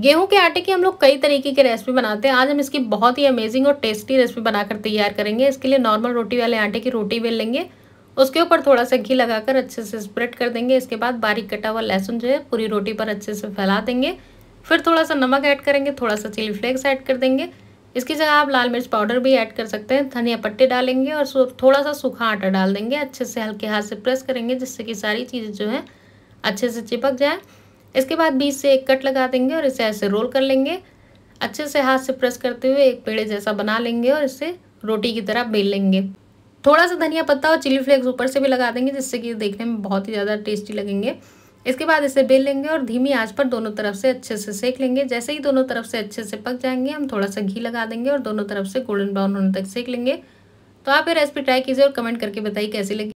गेहूं के आटे की हम लोग कई तरीके की रेसिपी बनाते हैं आज हम इसकी बहुत ही अमेजिंग और टेस्टी रेसिपी बनाकर तैयार करेंगे इसके लिए नॉर्मल रोटी वाले आटे की रोटी बेल लेंगे उसके ऊपर थोड़ा सा घी लगाकर अच्छे से स्प्रेड कर देंगे इसके बाद बारीक कटा हुआ लहसुन जो है पूरी रोटी पर अच्छे से फैला देंगे फिर थोड़ा सा नमक ऐड करेंगे थोड़ा सा चिली फ्लेक्स ऐड कर देंगे इसकी जगह आप लाल मिर्च पाउडर भी ऐड कर सकते हैं धनिया पट्टे डालेंगे और थोड़ा सा सूखा आटा डाल देंगे अच्छे से हल्के हाथ से प्रेस करेंगे जिससे कि सारी चीज़ें जो है अच्छे से चिपक जाए इसके बाद बीच से एक कट लगा देंगे और इसे ऐसे रोल कर लेंगे अच्छे से हाथ से प्रेस करते हुए एक पेड़े जैसा बना लेंगे और इसे रोटी की तरह बेल लेंगे थोड़ा सा धनिया पत्ता और चिली फ्लेक्स ऊपर से भी लगा देंगे जिससे कि देखने में बहुत ही ज़्यादा टेस्टी लगेंगे इसके बाद इसे बेल लेंगे और धीमी आंच पर दोनों तरफ से अच्छे से सेक लेंगे जैसे ही दोनों तरफ से अच्छे से पक जाएंगे हम थोड़ा सा घी लगा देंगे और दोनों तरफ से गोल्डन ब्राउन होने तक सेक लेंगे तो आप ये रेसिपी ट्राई कीजिए और कमेंट करके बताइए कैसी लगी